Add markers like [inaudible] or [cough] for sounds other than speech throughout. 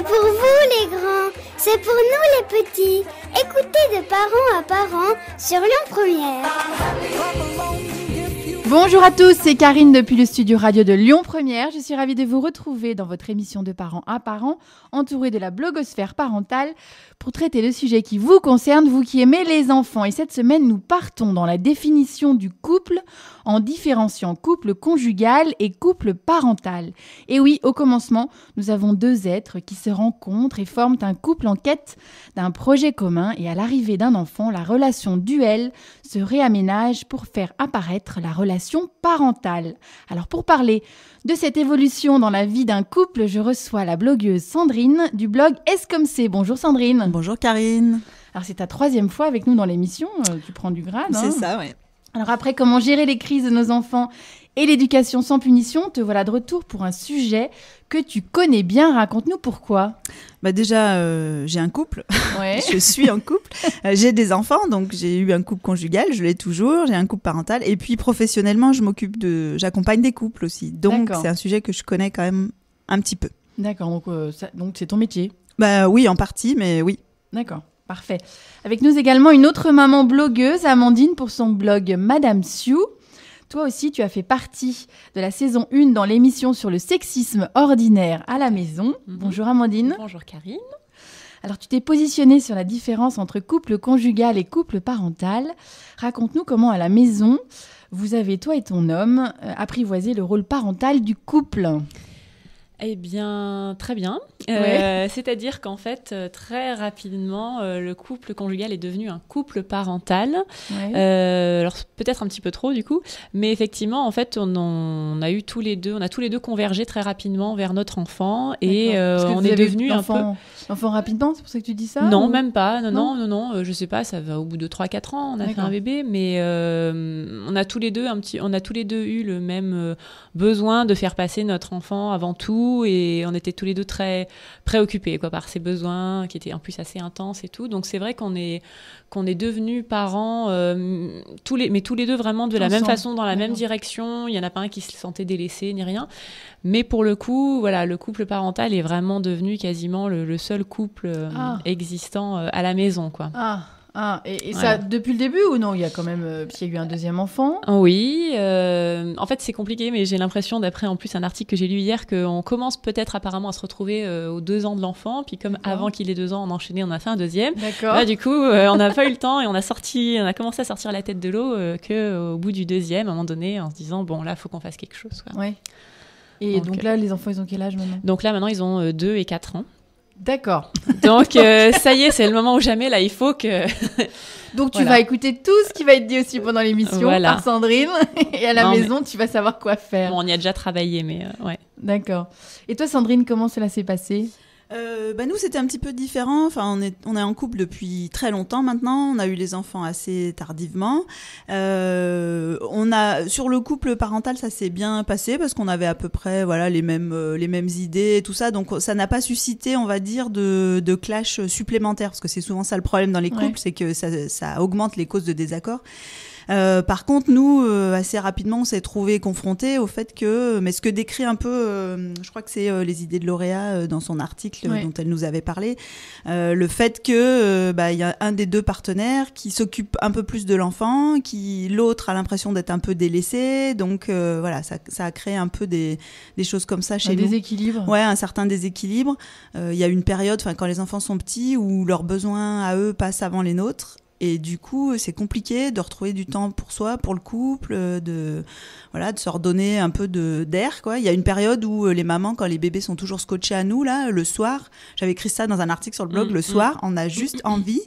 C'est pour vous les grands, c'est pour nous les petits. Écoutez de parents à parents sur Lyon Première. Bonjour à tous, c'est Karine depuis le studio radio de Lyon Première. Je suis ravie de vous retrouver dans votre émission de parents à parents, entourée de la blogosphère parentale, pour traiter le sujet qui vous concerne, vous qui aimez les enfants. Et cette semaine, nous partons dans la définition du couple en différenciant couple conjugal et couple parental. Et oui, au commencement, nous avons deux êtres qui se rencontrent et forment un couple en quête d'un projet commun et à l'arrivée d'un enfant, la relation duelle se réaménage pour faire apparaître la relation parentale. Alors pour parler de cette évolution dans la vie d'un couple, je reçois la blogueuse Sandrine du blog Est-ce comme c'est Bonjour Sandrine. Bonjour Karine. Alors c'est ta troisième fois avec nous dans l'émission, euh, tu prends du grade. C'est hein. ça, ouais. Alors après, comment gérer les crises de nos enfants et l'éducation sans punition, te voilà de retour pour un sujet que tu connais bien. Raconte-nous pourquoi. Bah déjà, euh, j'ai un couple. [laughs] je suis en couple. Euh, j'ai des enfants, donc j'ai eu un couple conjugal, je l'ai toujours. J'ai un couple parental. Et puis professionnellement, je m'occupe de, j'accompagne des couples aussi. Donc c'est un sujet que je connais quand même un petit peu. D'accord. Donc euh, donc c'est ton métier. Bah oui, en partie, mais oui. D'accord. Parfait. Avec nous également une autre maman blogueuse, Amandine, pour son blog Madame Sioux. Toi aussi, tu as fait partie de la saison 1 dans l'émission sur le sexisme ordinaire à la maison. Mhm. Bonjour Amandine. Bonjour Karine. Alors tu t'es positionnée sur la différence entre couple conjugal et couple parental. Raconte-nous comment à la maison, vous avez, toi et ton homme, euh, apprivoisé le rôle parental du couple. Eh bien, très bien. Euh, [laughs] c'est-à-dire qu'en fait, euh, très rapidement, euh, le couple conjugal est devenu un couple parental. alors peut-être un petit peu trop du coup, mais effectivement, en fait, on, a eu tous les deux, on a tous les deux convergé très rapidement vers notre enfant et on est devenu un enfant rapidement. C'est pour ça que tu dis ça Non, même pas. Non, non, non, non. je sais pas. Ça va au bout de 3-4 ans, on a fait un bébé, mais on a tous les deux un petit, on a tous les deux eu le même besoin de faire passer notre enfant avant tout et on était tous les deux très préoccupés quoi, par ces besoins qui étaient en plus assez intenses et tout. Donc c'est vrai qu'on est, qu'on est devenus parents, euh, tous les, mais tous les deux vraiment de la même façon, dans la même direction. Il n'y en a pas un qui se sentait délaissé ni rien. Mais pour le coup, voilà, le couple parental est vraiment devenu quasiment le, seul couple euh, ah. existant euh, à la maison. Quoi. Ah. Ah, et, ça, depuis le début ou non Il y a quand même, euh, a eu un deuxième enfant. Ah oui, euh, en fait c'est compliqué, mais j'ai l'impression, d'après en plus un article que j'ai lu hier, qu'on commence peut-être apparemment à se retrouver euh, aux deux ans de l'enfant, puis comme avant qu'il ait deux ans, on enchaînait, on a fait un deuxième. D'accord. du coup, on n'a pas eu le temps et on a sorti, on a commencé à sortir la tête de l'eau que au bout du deuxième, à un moment donné, en se disant bon là, faut qu'on fasse quelque chose. Et donc, là, les enfants, ils ont quel âge maintenant Donc là, maintenant, ils ont 2 et 4 ans. D'accord. Donc euh, ça y est, c'est le moment où jamais. Là, il faut que. [laughs] Donc tu vas écouter tout ce qui va être dit aussi pendant l'émission par Sandrine [laughs] et à la maison, tu vas savoir quoi faire. on y a déjà travaillé, mais euh, ouais. D'accord. Et toi, Sandrine, comment cela s'est passé euh, bah, nous c'était un petit peu différent. Enfin on est on est en couple depuis très longtemps maintenant. On a eu les enfants assez tardivement. Euh, on a sur le couple parental ça s'est bien passé parce qu'on avait à peu près voilà les mêmes euh, les mêmes idées et tout ça. Donc ça n'a pas suscité on va dire de, de clash supplémentaire parce que c'est souvent ça le problème dans les couples c'est que ça, ça augmente les causes de désaccord. Euh, par contre, nous, euh, assez rapidement, on s'est trouvé confrontés au fait que, mais ce que décrit un peu, euh, je crois que c'est les idées de lauréat dans son article dont elle nous avait parlé, le fait que bah, il y a un des deux partenaires qui s'occupe un peu plus de l'enfant, qui l'autre a l'impression d'être un peu délaissé, donc voilà, ça, ça, a créé un peu des, choses comme ça chez nous. Un déséquilibre. Ouais, un certain déséquilibre. Il y a une période, enfin quand les enfants sont petits, où leurs besoins à eux passent avant les nôtres et du coup, c'est compliqué de retrouver du temps pour soi, pour le couple, de voilà, de se redonner un peu de d'air quoi. Il y a une période où euh, les mamans quand les bébés sont toujours scotchés à nous là, le soir, j'avais écrit ça dans un article sur le blog, mm, le mm. soir, on a juste envie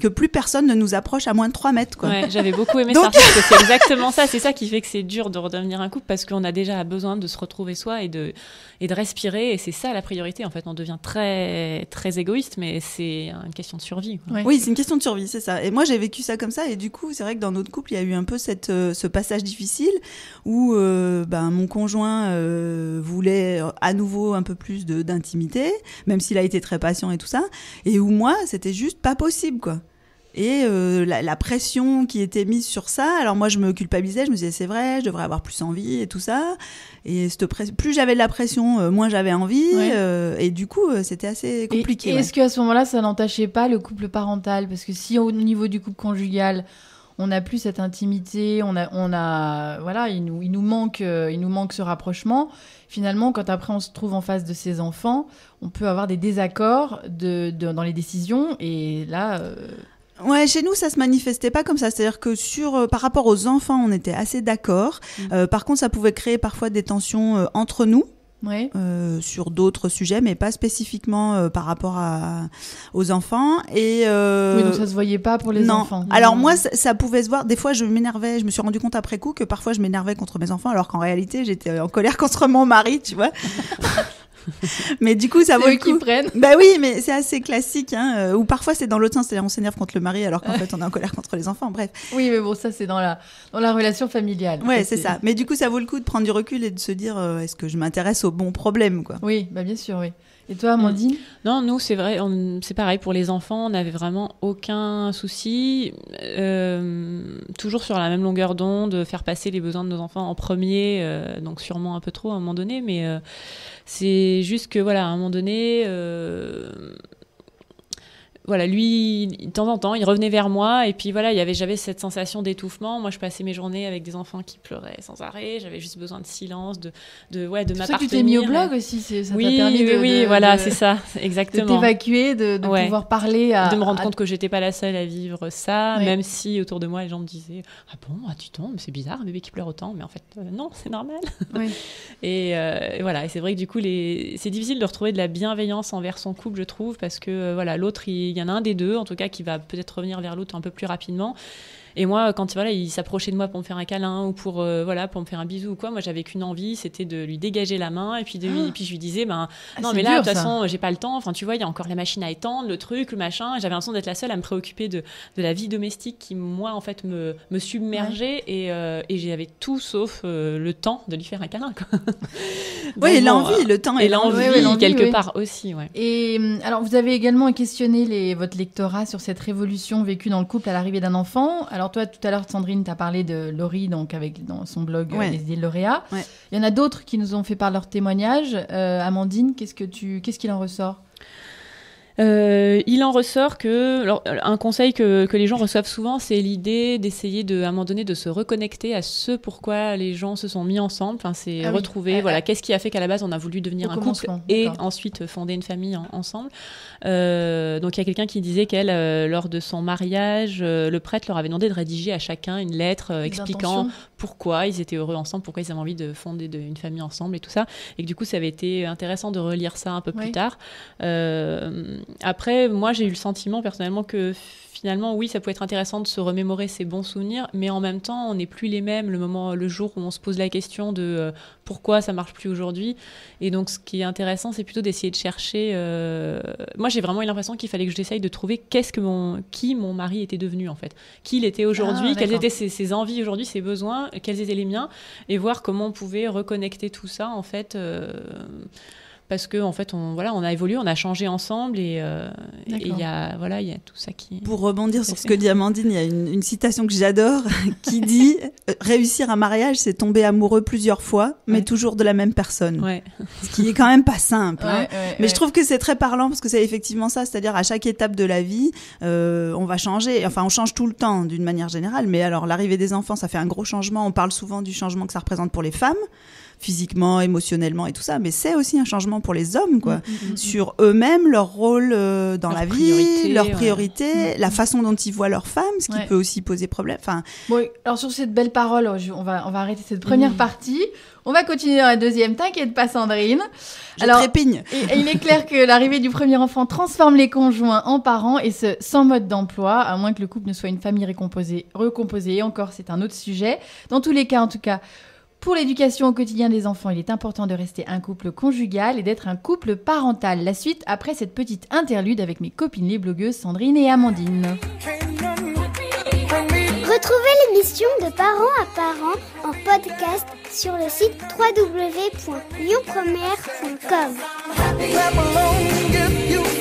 que plus personne ne nous approche à moins de 3 mètres. Quoi. j'avais beaucoup aimé ça, parce que c'est exactement ça. C'est ça qui fait que c'est dur de redevenir un couple, parce qu'on a déjà besoin de se retrouver soi et de, et de respirer. Et c'est ça la priorité. En fait, on devient très, très égoïste, mais c'est une question de survie. Oui, c'est une question de survie, c'est ça moi, j'ai vécu ça comme ça. Et du coup, c'est vrai que dans notre couple, il y a eu un peu euh, ce passage difficile où euh, ben, mon conjoint euh, voulait à nouveau un peu plus d'intimité, même s'il a été très patient et tout ça. Et où moi, c'était juste pas possible, quoi. Et euh, la, pression qui était mise sur ça, alors moi je me culpabilisais, je me disais c'est vrai, je devrais avoir plus envie et tout ça. Et plus j'avais de la pression, euh, moins j'avais envie. Euh, et du coup, c'était assez compliqué. est-ce qu'à ce, moment-là, ça n'entachait pas le couple parental Parce que si au niveau du couple conjugal, on n'a plus cette intimité, on a, on a, voilà, il nous, il nous manque, il nous manque ce rapprochement. Finalement, quand après on se trouve en face de ses enfants, on peut avoir des désaccords de, dans les décisions, et là. Ouais, chez nous, ça se manifestait pas comme ça. C'est-à-dire que sur, euh, par rapport aux enfants, on était assez d'accord. Mm. Euh, par contre, ça pouvait créer parfois des tensions euh, entre nous. sur d'autres sujets, mais pas spécifiquement par rapport à, aux enfants. Et, oui, donc ça se voyait pas pour les non. enfants. Alors moi, ça, ça, pouvait se voir. Des fois, je m'énervais. Je me suis rendu compte après coup que parfois je m'énervais contre mes enfants, alors qu'en réalité, j'étais en colère [laughs] contre mon mari, tu vois. [laughs] mais du coup, ça vaut le coup. Bah oui, mais c'est assez classique. Hein, euh, ou parfois, c'est dans l'autre sens. C'est-à-dire, on s'énerve contre le mari alors qu'en fait, on est en colère contre les enfants. Bref. Oui, mais bon, ça, c'est dans la, dans la relation familiale. Ouais, c'est ça. Mais du coup, ça vaut le coup de prendre du recul et de se dire euh, est-ce que je m'intéresse au bon problème quoi. Oui, bah bien sûr, oui. Et toi, Amandine mm. Non, nous, c'est vrai, c'est pareil pour les enfants, on n'avait vraiment aucun souci. Euh, toujours sur la même longueur d'onde, faire passer les besoins de nos enfants en premier, euh, donc sûrement un peu trop à un moment donné, mais euh, c'est juste que, voilà, à un moment donné, voilà, lui, de temps en temps, il revenait vers moi et puis voilà, il y avait, j'avais cette sensation d'étouffement. Moi, je passais mes journées avec des enfants qui pleuraient sans arrêt. J'avais juste besoin de silence, de, de ouais, de Tu t'es mis au blog aussi, ça oui, oui, oui, voilà, c'est ça, [laughs] exactement. De t'évacuer, de, pouvoir parler, de me rendre compte que j'étais pas la seule à vivre ça, même si autour de moi les gens me disaient ah bon, ah, tu tombes, c'est bizarre, un bébé qui pleure autant, mais en fait euh, non, c'est normal. [laughs] Euh, et voilà, et c'est vrai que du coup, les... c'est difficile de retrouver de la bienveillance envers son couple, je trouve, parce que euh, voilà, l'autre il il y en a un des deux, en tout cas, qui va peut-être revenir vers l'autre un peu plus rapidement. Et moi, quand il s'approchait de moi pour me faire un câlin ou pour euh, voilà, pour me faire un bisou ou quoi, moi j'avais qu'une envie, c'était de lui dégager la main et puis de ah. puis je lui disais ben ah, non mais là de toute façon j'ai pas le temps. Enfin tu vois, il y a encore la machine à étendre, le truc, le machin. J'avais l'impression d'être la seule à me préoccuper de, de, la vie domestique qui moi en fait me, me submergeait et, euh, et j'avais tout sauf euh, le temps de lui faire un câlin. [laughs] Oui, et l'envie, le temps et l'envie quelque part aussi. Et mm, alors vous avez également questionné les, votre lectorat sur cette révolution vécue dans le couple à l'arrivée d'un enfant. Alors alors toi, tout à l'heure, Sandrine, tu as parlé de Laurie, donc avec dans son blog euh, Les idées lauréats. Il y en a d'autres qui nous ont fait par leur témoignage. Euh, Amandine, qu'est-ce que tu, qu'est-ce qu'il en ressort euh, il en ressort que, un conseil que, les gens reçoivent souvent, c'est l'idée d'essayer de, à un moment donné de se reconnecter à ce pourquoi les gens se sont mis ensemble. Enfin, c'est ah retrouver, ah, voilà, ah. qu'est-ce qui a fait qu'à la base on a voulu devenir un couple et ensuite fonder une famille ensemble. Euh, donc il y a quelqu'un qui disait qu'elle, euh, lors de son mariage, le prêtre leur avait demandé de rédiger à chacun une lettre expliquant pourquoi ils étaient heureux ensemble, pourquoi ils avaient envie de fonder une famille ensemble et tout ça. Et que du coup, ça avait été intéressant de relire ça un peu plus tard. Euh, après, moi, j'ai eu le sentiment personnellement que finalement, oui, ça peut être intéressant de se remémorer ses bons souvenirs, mais en même temps, on n'est plus les mêmes le moment, le jour où on se pose la question de euh, pourquoi ça marche plus aujourd'hui. Et donc, ce qui est intéressant, c'est plutôt d'essayer de chercher. Euh, moi, j'ai vraiment eu l'impression qu'il fallait que j'essaye de trouver qu'est-ce que mon, qui mon mari était devenu en fait, qui il était aujourd'hui, ah, quelles étaient ses, envies aujourd'hui, ses besoins, quels étaient les miens, et voir comment on pouvait reconnecter tout ça en fait. Euh, parce qu'en fait, on voilà, on a évolué, on a changé ensemble et euh, il y a voilà, il y tout ça qui. Pour rebondir sur ce que dit Amandine, il y a une, citation que j'adore [laughs] qui dit euh, réussir un mariage, c'est tomber amoureux plusieurs fois, mais toujours de la même personne. [laughs] Ce qui est quand même pas simple. Hein. mais je trouve que c'est très parlant parce que c'est effectivement ça, c'est-à-dire à chaque étape de la vie, euh, on va changer. Enfin, on change tout le temps d'une manière générale. Mais alors l'arrivée des enfants, ça fait un gros changement. On parle souvent du changement que ça représente pour les femmes physiquement, émotionnellement et tout ça, mais c'est aussi un changement pour les hommes, quoi, mm, mm, mm, sur eux-mêmes, leur rôle euh, dans la vie, leurs priorités, la façon dont ils voient leurs femmes, ce qui peut aussi poser problème. Enfin, alors sur cette belle parole, oh, on va, on va arrêter cette première partie. On va continuer dans la deuxième. T'inquiète pas, Sandrine. Je Alors, trépigne. il est clair que l'arrivée du premier enfant transforme les conjoints en parents et ce, sans mode d'emploi, à moins que le couple ne soit une famille récomposée. Recomposée, encore, c'est un autre sujet. Dans tous les cas, en tout cas, pour l'éducation au quotidien des enfants, il est important de rester un couple conjugal et d'être un couple parental. La suite après cette petite interlude avec mes copines les blogueuses Sandrine et Amandine. Retrouvez l'émission de parents à parents en podcast sur le site www.lionpremière.com.